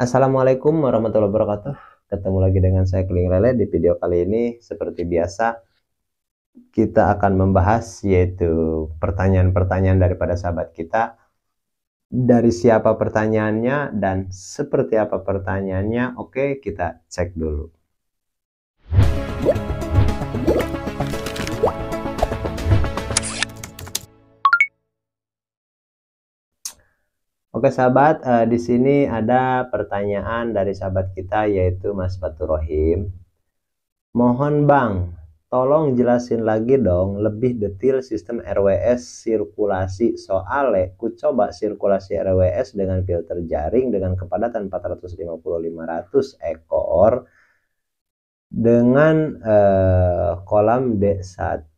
Assalamualaikum warahmatullahi wabarakatuh. Ketemu lagi dengan saya Keling Lele di video kali ini seperti biasa kita akan membahas yaitu pertanyaan-pertanyaan daripada sahabat kita. Dari siapa pertanyaannya dan seperti apa pertanyaannya? Oke, kita cek dulu. Oke sahabat, eh, di sini ada pertanyaan dari sahabat kita yaitu Mas Batu Rohim. Mohon Bang, tolong jelasin lagi dong lebih detail sistem RWS sirkulasi soale ku coba sirkulasi RWS dengan filter jaring dengan kepadatan 450-500 ekor dengan eh, kolam D1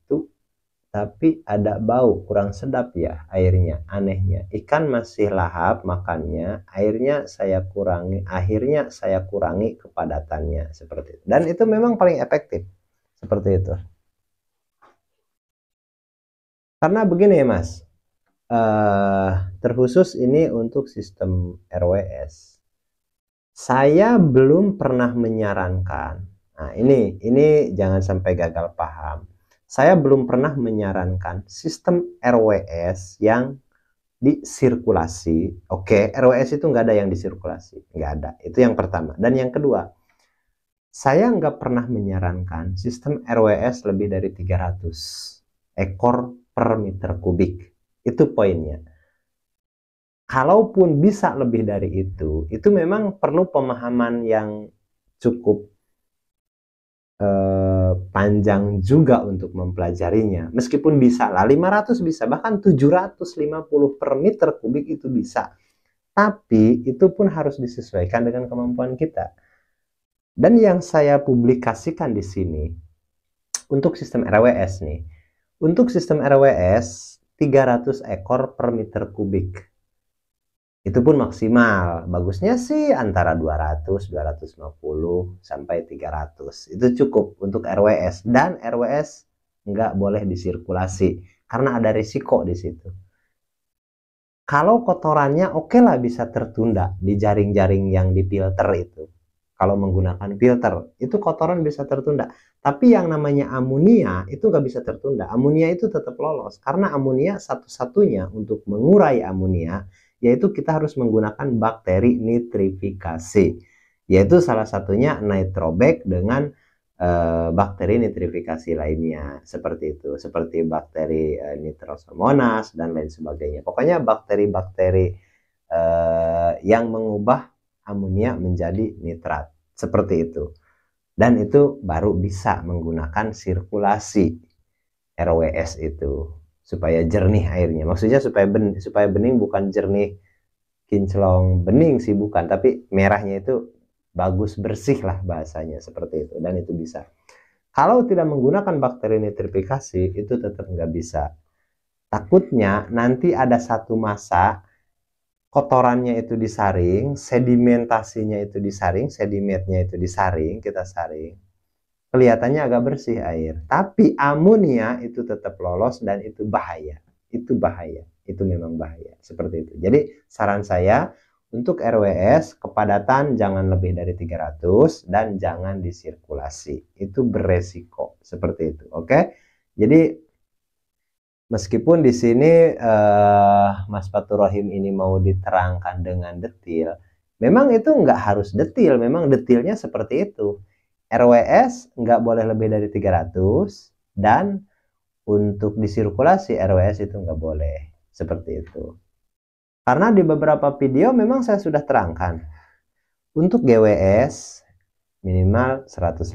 tapi ada bau kurang sedap ya airnya anehnya ikan masih lahap makannya airnya saya kurangi akhirnya saya kurangi kepadatannya seperti itu dan itu memang paling efektif seperti itu karena begini ya mas uh, terkhusus ini untuk sistem RWS saya belum pernah menyarankan nah ini ini jangan sampai gagal paham saya belum pernah menyarankan sistem RWS yang disirkulasi. Oke, RWS itu nggak ada yang disirkulasi, nggak ada. Itu yang pertama. Dan yang kedua, saya nggak pernah menyarankan sistem RWS lebih dari 300 ekor per meter kubik. Itu poinnya. Kalaupun bisa lebih dari itu, itu memang perlu pemahaman yang cukup eh, Eh, panjang juga untuk mempelajarinya. Meskipun bisa lah, 500 bisa, bahkan 750 per meter kubik itu bisa. Tapi itu pun harus disesuaikan dengan kemampuan kita. Dan yang saya publikasikan di sini, untuk sistem RWS nih, untuk sistem RWS 300 ekor per meter kubik itu pun maksimal. Bagusnya sih antara 200, 250 sampai 300. Itu cukup untuk RWS dan RWS nggak boleh disirkulasi karena ada risiko di situ. Kalau kotorannya oke okay lah bisa tertunda di jaring-jaring yang di filter itu. Kalau menggunakan filter, itu kotoran bisa tertunda. Tapi yang namanya amonia itu nggak bisa tertunda. Amonia itu tetap lolos karena amonia satu-satunya untuk mengurai amonia yaitu kita harus menggunakan bakteri nitrifikasi, yaitu salah satunya nitrobek dengan e, bakteri nitrifikasi lainnya seperti itu, seperti bakteri e, nitrosomonas dan lain sebagainya. Pokoknya bakteri-bakteri e, yang mengubah amonia menjadi nitrat seperti itu. Dan itu baru bisa menggunakan sirkulasi RWS itu supaya jernih airnya. Maksudnya supaya ben, supaya bening bukan jernih kinclong bening sih bukan, tapi merahnya itu bagus bersih lah bahasanya seperti itu dan itu bisa. Kalau tidak menggunakan bakteri nitrifikasi itu tetap nggak bisa. Takutnya nanti ada satu masa kotorannya itu disaring, sedimentasinya itu disaring, sedimentnya itu disaring, kita saring kelihatannya agak bersih air. Tapi amonia itu tetap lolos dan itu bahaya. Itu bahaya. Itu memang bahaya. Seperti itu. Jadi saran saya untuk RWS kepadatan jangan lebih dari 300 dan jangan disirkulasi. Itu beresiko seperti itu. Oke. Jadi meskipun di sini eh, Mas Fatur Rohim ini mau diterangkan dengan detail, memang itu nggak harus detail. memang detailnya seperti itu. RWS nggak boleh lebih dari 300 dan untuk disirkulasi RWS itu nggak boleh seperti itu. Karena di beberapa video memang saya sudah terangkan. Untuk GWS minimal 150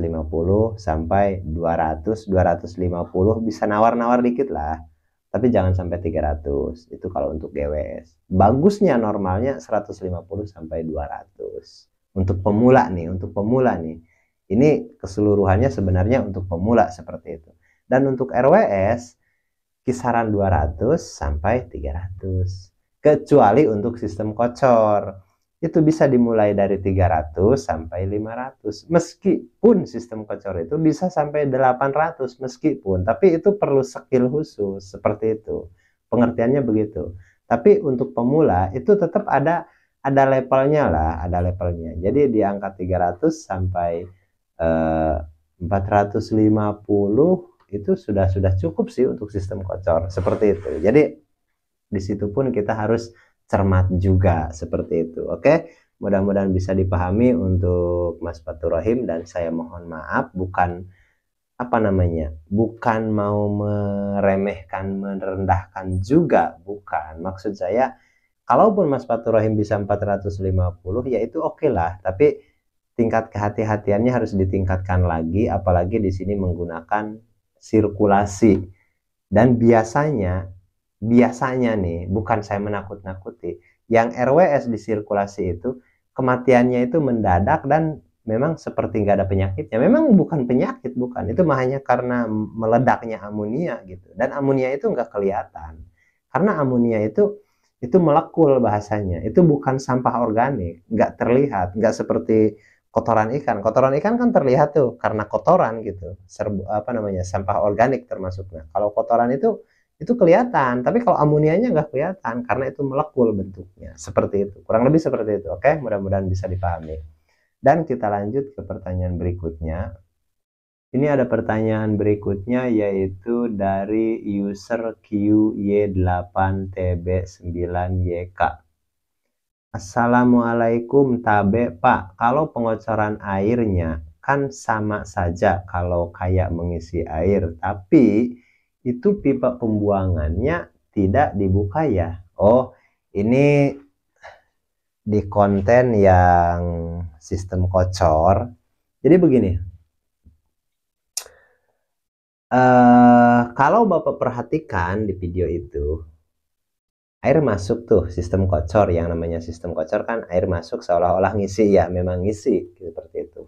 sampai 200, 250 bisa nawar-nawar dikit lah. Tapi jangan sampai 300. Itu kalau untuk GWS. Bagusnya normalnya 150 sampai 200. Untuk pemula nih, untuk pemula nih. Ini keseluruhannya sebenarnya untuk pemula seperti itu. Dan untuk RWS kisaran 200 sampai 300. Kecuali untuk sistem kocor. Itu bisa dimulai dari 300 sampai 500. Meskipun sistem kocor itu bisa sampai 800 meskipun. Tapi itu perlu skill khusus seperti itu. Pengertiannya begitu. Tapi untuk pemula itu tetap ada ada levelnya lah, ada levelnya. Jadi di angka 300 sampai 450 eh, itu sudah sudah cukup sih untuk sistem kocor seperti itu. Jadi di situ pun kita harus cermat juga seperti itu. Oke, mudah-mudahan bisa dipahami untuk Mas Rahim dan saya mohon maaf bukan apa namanya bukan mau meremehkan merendahkan juga bukan maksud saya kalaupun Mas Rahim bisa 450 ya itu oke okay lah tapi tingkat kehati-hatiannya harus ditingkatkan lagi apalagi di sini menggunakan sirkulasi dan biasanya biasanya nih bukan saya menakut-nakuti yang RWS di sirkulasi itu kematiannya itu mendadak dan memang seperti nggak ada penyakitnya memang bukan penyakit bukan itu mah hanya karena meledaknya amonia gitu dan amonia itu nggak kelihatan karena amonia itu itu melekul bahasanya itu bukan sampah organik nggak terlihat nggak seperti kotoran ikan. Kotoran ikan kan terlihat tuh karena kotoran gitu, serbu apa namanya sampah organik termasuknya. Kalau kotoran itu itu kelihatan, tapi kalau amonianya nggak kelihatan karena itu melekul bentuknya. Seperti itu, kurang lebih seperti itu. Oke, mudah-mudahan bisa dipahami. Dan kita lanjut ke pertanyaan berikutnya. Ini ada pertanyaan berikutnya yaitu dari user QY8TB9YK. Assalamualaikum tabe pak, kalau pengocoran airnya kan sama saja kalau kayak mengisi air, tapi itu pipa pembuangannya tidak dibuka ya. Oh, ini di konten yang sistem kocor. Jadi begini, uh, kalau Bapak perhatikan di video itu, air masuk tuh sistem kocor yang namanya sistem kocor kan air masuk seolah-olah ngisi ya memang ngisi gitu, seperti itu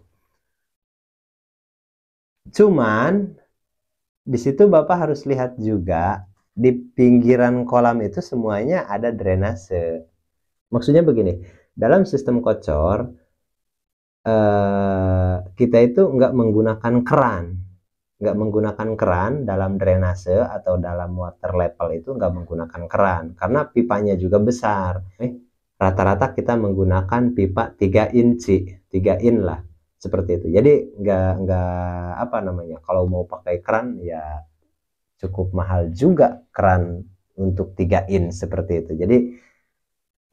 cuman di situ bapak harus lihat juga di pinggiran kolam itu semuanya ada drainase maksudnya begini dalam sistem kocor eh, kita itu nggak menggunakan keran nggak menggunakan keran dalam drainase atau dalam water level itu nggak menggunakan keran karena pipanya juga besar. Eh, rata-rata kita menggunakan pipa 3 inci, 3 in lah seperti itu. Jadi nggak nggak apa namanya kalau mau pakai keran ya cukup mahal juga keran untuk 3 in seperti itu. Jadi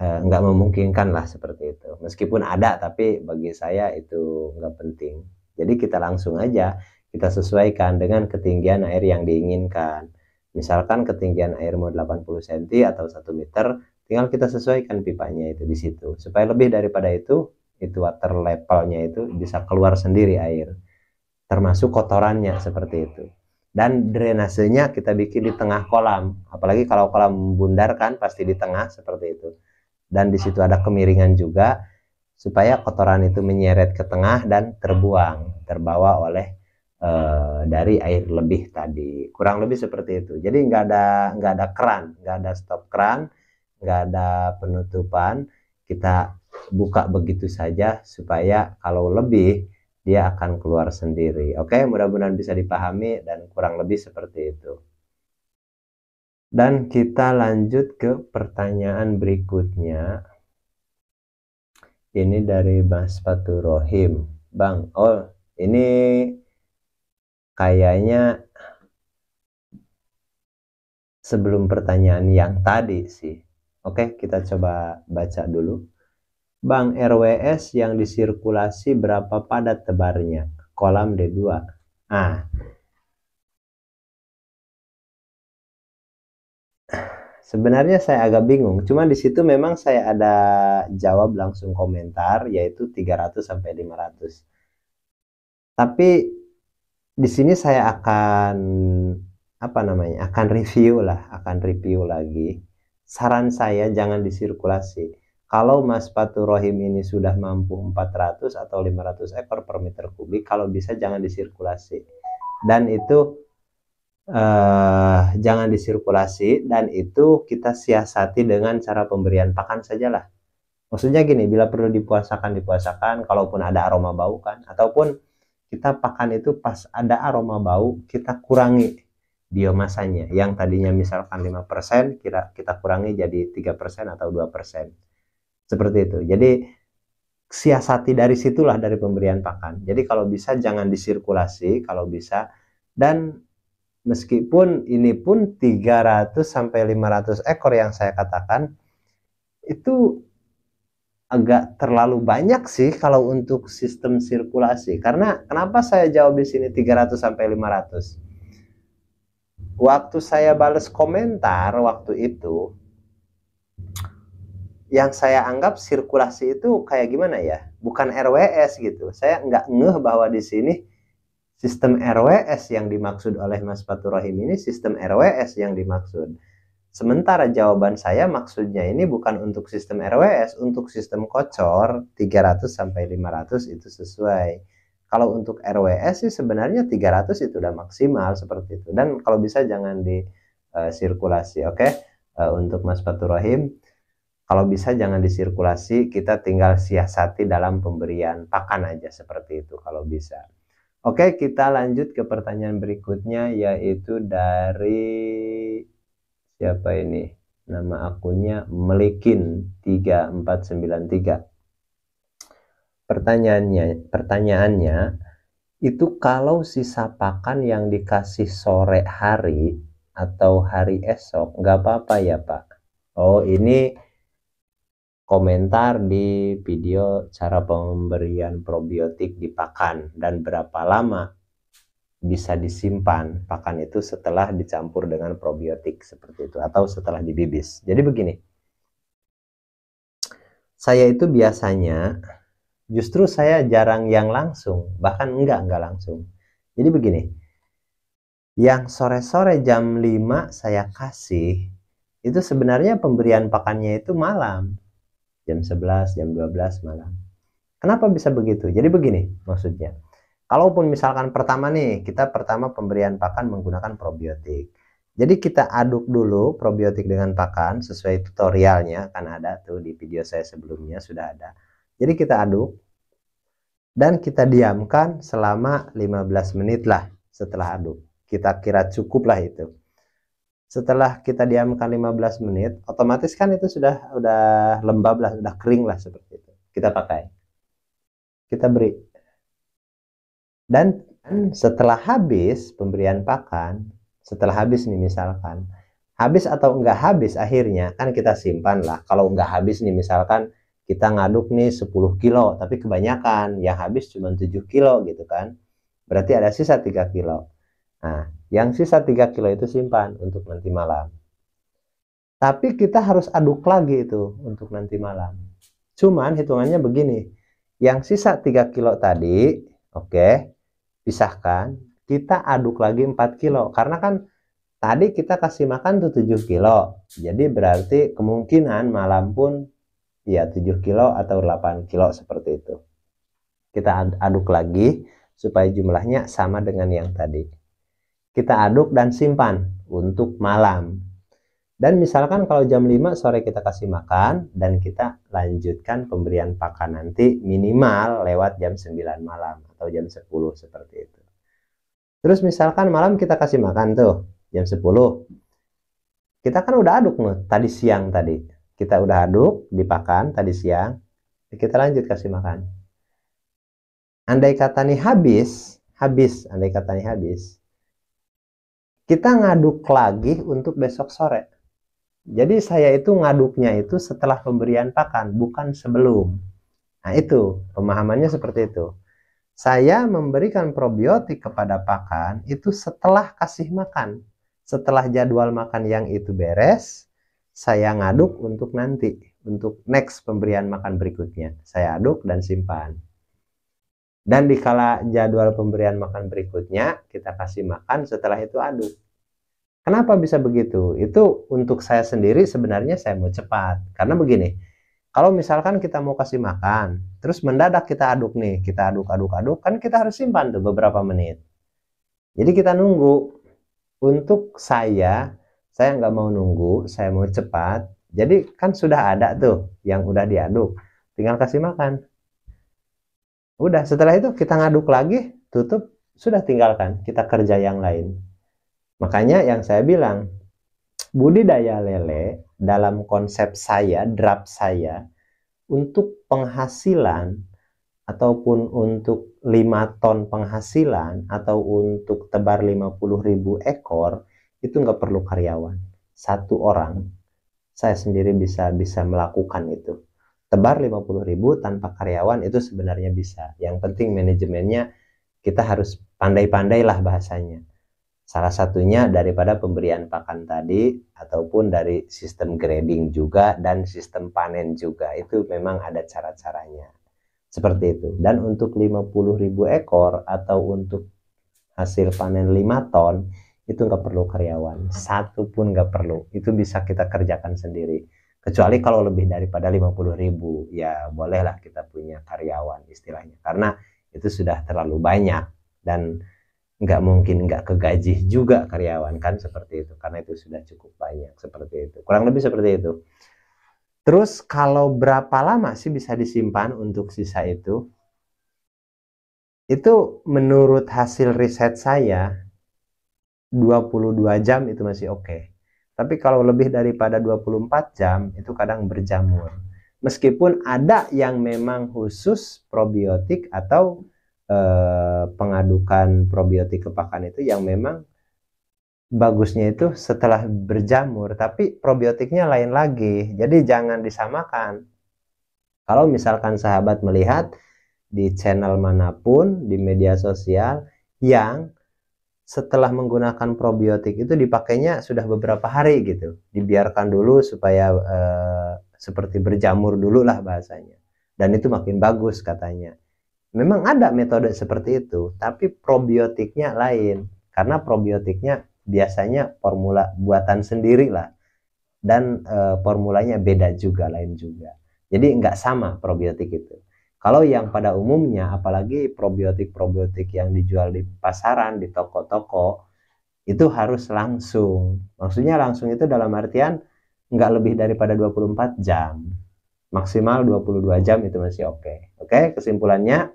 eh, nggak memungkinkan lah seperti itu. Meskipun ada tapi bagi saya itu nggak penting. Jadi kita langsung aja kita sesuaikan dengan ketinggian air yang diinginkan. Misalkan ketinggian air mau 80 cm atau 1 meter, tinggal kita sesuaikan pipanya itu di situ. Supaya lebih daripada itu, itu water levelnya itu bisa keluar sendiri air. Termasuk kotorannya seperti itu. Dan drainasenya kita bikin di tengah kolam. Apalagi kalau kolam bundar kan pasti di tengah seperti itu. Dan di situ ada kemiringan juga supaya kotoran itu menyeret ke tengah dan terbuang, terbawa oleh Eh, dari air lebih tadi kurang lebih seperti itu jadi nggak ada nggak ada keran nggak ada stop keran nggak ada penutupan kita buka begitu saja supaya kalau lebih dia akan keluar sendiri oke mudah-mudahan bisa dipahami dan kurang lebih seperti itu dan kita lanjut ke pertanyaan berikutnya ini dari Mas Fatur Rohim Bang oh ini kayaknya sebelum pertanyaan yang tadi sih. Oke, kita coba baca dulu. Bank RWS yang disirkulasi berapa padat tebarnya? Kolam D2. Ah. Sebenarnya saya agak bingung, cuma di situ memang saya ada jawab langsung komentar yaitu 300 sampai 500. Tapi di sini saya akan apa namanya akan review lah akan review lagi saran saya jangan disirkulasi kalau Mas Patu Rohim ini sudah mampu 400 atau 500 ekor per meter kubik kalau bisa jangan disirkulasi dan itu eh, jangan disirkulasi dan itu kita siasati dengan cara pemberian pakan sajalah maksudnya gini bila perlu dipuasakan dipuasakan kalaupun ada aroma bau kan ataupun kita pakan itu pas ada aroma bau kita kurangi biomasanya yang tadinya misalkan 5% kita kita kurangi jadi 3% atau 2%. Seperti itu. Jadi siasati dari situlah dari pemberian pakan. Jadi kalau bisa jangan disirkulasi kalau bisa dan meskipun ini pun 300 sampai 500 ekor yang saya katakan itu agak terlalu banyak sih kalau untuk sistem sirkulasi. Karena kenapa saya jawab di sini 300 sampai 500? Waktu saya bales komentar waktu itu yang saya anggap sirkulasi itu kayak gimana ya? Bukan RWS gitu. Saya nggak ngeh bahwa di sini sistem RWS yang dimaksud oleh Mas Fatur Rahim ini sistem RWS yang dimaksud. Sementara jawaban saya maksudnya ini bukan untuk sistem RWS, untuk sistem kocor 300 sampai 500 itu sesuai. Kalau untuk RWS sih sebenarnya 300 itu udah maksimal seperti itu. Dan kalau bisa jangan di eh, sirkulasi, oke? Okay? Eh, untuk Mas Fatur Rahim, kalau bisa jangan di sirkulasi, kita tinggal siasati dalam pemberian pakan aja seperti itu kalau bisa. Oke, kita lanjut ke pertanyaan berikutnya yaitu dari siapa ini nama akunnya melikin 3493 pertanyaannya pertanyaannya itu kalau si sapakan yang dikasih sore hari atau hari esok nggak apa-apa ya Pak Oh ini komentar di video cara pemberian probiotik di pakan dan berapa lama bisa disimpan pakan itu setelah dicampur dengan probiotik seperti itu atau setelah dibibis. Jadi begini. Saya itu biasanya justru saya jarang yang langsung, bahkan enggak enggak langsung. Jadi begini. Yang sore-sore jam 5 saya kasih itu sebenarnya pemberian pakannya itu malam. Jam 11, jam 12 malam. Kenapa bisa begitu? Jadi begini maksudnya Kalaupun misalkan pertama nih, kita pertama pemberian pakan menggunakan probiotik. Jadi kita aduk dulu probiotik dengan pakan sesuai tutorialnya kan ada tuh di video saya sebelumnya sudah ada. Jadi kita aduk dan kita diamkan selama 15 menit lah setelah aduk. Kita kira cukup lah itu. Setelah kita diamkan 15 menit, otomatis kan itu sudah udah lembab lah, sudah kering lah seperti itu. Kita pakai. Kita beri dan setelah habis pemberian pakan, setelah habis nih misalkan, habis atau enggak habis akhirnya kan kita simpan lah. Kalau enggak habis nih misalkan kita ngaduk nih 10 kilo, tapi kebanyakan yang habis cuma 7 kilo gitu kan. Berarti ada sisa 3 kilo. Nah, yang sisa 3 kilo itu simpan untuk nanti malam. Tapi kita harus aduk lagi itu untuk nanti malam. Cuman hitungannya begini. Yang sisa 3 kilo tadi, oke, okay, pisahkan, kita aduk lagi 4 kilo. Karena kan tadi kita kasih makan tuh 7 kilo. Jadi berarti kemungkinan malam pun ya 7 kilo atau 8 kilo seperti itu. Kita aduk lagi supaya jumlahnya sama dengan yang tadi. Kita aduk dan simpan untuk malam. Dan misalkan kalau jam 5 sore kita kasih makan dan kita lanjutkan pemberian pakan nanti minimal lewat jam 9 malam atau jam 10 seperti itu. Terus misalkan malam kita kasih makan tuh jam 10. Kita kan udah aduk nih tadi siang tadi. Kita udah aduk di pakan tadi siang. Kita lanjut kasih makan. Andai kata nih habis, habis, andai kata nih habis. Kita ngaduk lagi untuk besok sore jadi saya itu ngaduknya itu setelah pemberian pakan, bukan sebelum. Nah itu, pemahamannya seperti itu. Saya memberikan probiotik kepada pakan itu setelah kasih makan. Setelah jadwal makan yang itu beres, saya ngaduk untuk nanti, untuk next pemberian makan berikutnya. Saya aduk dan simpan. Dan dikala jadwal pemberian makan berikutnya, kita kasih makan, setelah itu aduk. Kenapa bisa begitu? Itu untuk saya sendiri sebenarnya saya mau cepat. Karena begini, kalau misalkan kita mau kasih makan, terus mendadak kita aduk nih, kita aduk-aduk-aduk, kan kita harus simpan tuh beberapa menit. Jadi kita nunggu. Untuk saya, saya nggak mau nunggu, saya mau cepat. Jadi kan sudah ada tuh yang udah diaduk, tinggal kasih makan. Udah, setelah itu kita ngaduk lagi, tutup, sudah tinggalkan, kita kerja yang lain. Makanya yang saya bilang, budidaya lele dalam konsep saya, draft saya, untuk penghasilan ataupun untuk 5 ton penghasilan atau untuk tebar 50 ribu ekor, itu nggak perlu karyawan. Satu orang, saya sendiri bisa bisa melakukan itu. Tebar 50 ribu tanpa karyawan itu sebenarnya bisa. Yang penting manajemennya kita harus pandai-pandailah bahasanya Salah satunya daripada pemberian pakan tadi ataupun dari sistem grading juga dan sistem panen juga itu memang ada cara-caranya. Seperti itu. Dan untuk 50.000 ekor atau untuk hasil panen 5 ton itu nggak perlu karyawan. Satu pun nggak perlu. Itu bisa kita kerjakan sendiri. Kecuali kalau lebih daripada 50.000 ya bolehlah kita punya karyawan istilahnya. Karena itu sudah terlalu banyak dan nggak mungkin nggak kegaji juga karyawan kan seperti itu karena itu sudah cukup banyak seperti itu kurang lebih seperti itu terus kalau berapa lama sih bisa disimpan untuk sisa itu itu menurut hasil riset saya 22 jam itu masih oke okay. tapi kalau lebih daripada 24 jam itu kadang berjamur meskipun ada yang memang khusus probiotik atau Eh, pengadukan probiotik ke pakan itu yang memang bagusnya itu setelah berjamur, tapi probiotiknya lain lagi. Jadi jangan disamakan. Kalau misalkan sahabat melihat di channel manapun, di media sosial yang setelah menggunakan probiotik itu dipakainya sudah beberapa hari gitu. Dibiarkan dulu supaya eh, seperti berjamur dulu lah bahasanya. Dan itu makin bagus katanya memang ada metode seperti itu, tapi probiotiknya lain. Karena probiotiknya biasanya formula buatan sendiri lah. Dan e, formulanya beda juga, lain juga. Jadi nggak sama probiotik itu. Kalau yang pada umumnya, apalagi probiotik-probiotik yang dijual di pasaran, di toko-toko, itu harus langsung. Maksudnya langsung itu dalam artian nggak lebih daripada 24 jam maksimal 22 jam itu masih oke. Okay. Oke, okay? kesimpulannya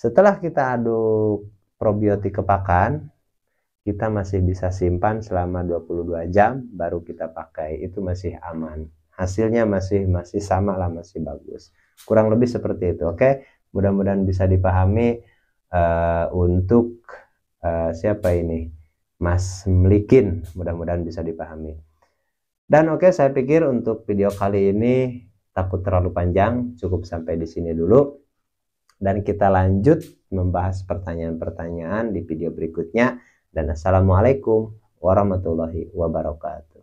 setelah kita aduk probiotik ke pakan, kita masih bisa simpan selama 22 jam baru kita pakai. Itu masih aman. Hasilnya masih masih sama lah, masih bagus. Kurang lebih seperti itu, oke? Okay? Mudah-mudahan bisa dipahami uh, untuk uh, siapa ini? Mas Melikin, mudah-mudahan bisa dipahami. Dan oke, okay, saya pikir untuk video kali ini takut terlalu panjang, cukup sampai di sini dulu dan kita lanjut membahas pertanyaan-pertanyaan di video berikutnya dan assalamualaikum warahmatullahi wabarakatuh